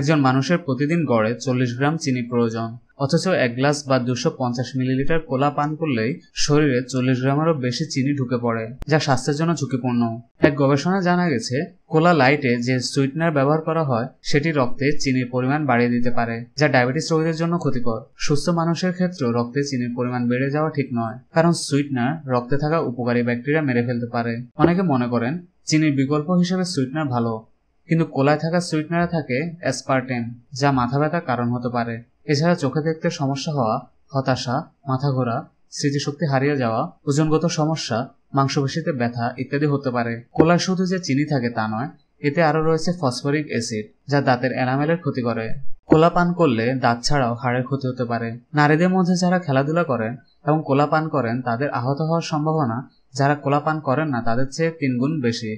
একজন মানুষের প্রতিদিন গড়ে চল্লিশ গ্রাম চিনি প্রয়োজন অথচ এক গ্লাস বা দুশো পঞ্চাশ মিলিলিটার কোলা পান করলেই শরীরে চল্লিশ গ্রামেরও বেশি চিনি ঢুকে পড়ে যা স্বাস্থ্যের জন্য ঝুঁকিপূর্ণ এক গবেষণায় জানা গেছে কোলা লাইটে যে সুইটনার ব্যবহার করা হয় সেটি রক্তে চিনির পরিমাণ বাড়িয়ে দিতে পারে যা ডায়াবেটিস রোগীদের জন্য ক্ষতিকর সুস্থ মানুষের ক্ষেত্রে রক্তে চিনির পরিমাণ বেড়ে যাওয়া ঠিক নয় কারণ সুইটনার রক্তে থাকা উপকারী ব্যাকটেরিয়া মেরে ফেলতে পারে অনেকে মনে করেন চিনির বিকল্প হিসেবে সুইটনার ভালো কিন্তু কোলায় থাকা সুইটনারে থাকে অ্যাসপার্টেন যা মাথা ব্যথার কারণ হতে পারে এছাড়া চোখে দেখতে সমস্যা হওয়া হতাশা মাথা ঘোরা স্মৃতিশক্তি হারিয়ে যাওয়া ওজনগত সমস্যা মাংসপেশিতে ব্যথা ইত্যাদি হতে পারে কোলায় শুধু যে চিনি থাকে তা নয় এতে আরও রয়েছে ফসফরিক অ্যাসিড যা দাঁতের এনামেলের ক্ষতি করে কোলা পান করলে দাঁত ছাড়াও হাড়ের ক্ষতি হতে পারে নারীদের মধ্যে যারা খেলাধুলা করেন এবং কোলা পান করেন তাদের আহত হওয়ার সম্ভাবনা যারা কোলা পান করেন না তাদের চেয়ে তিনগুণ বেশি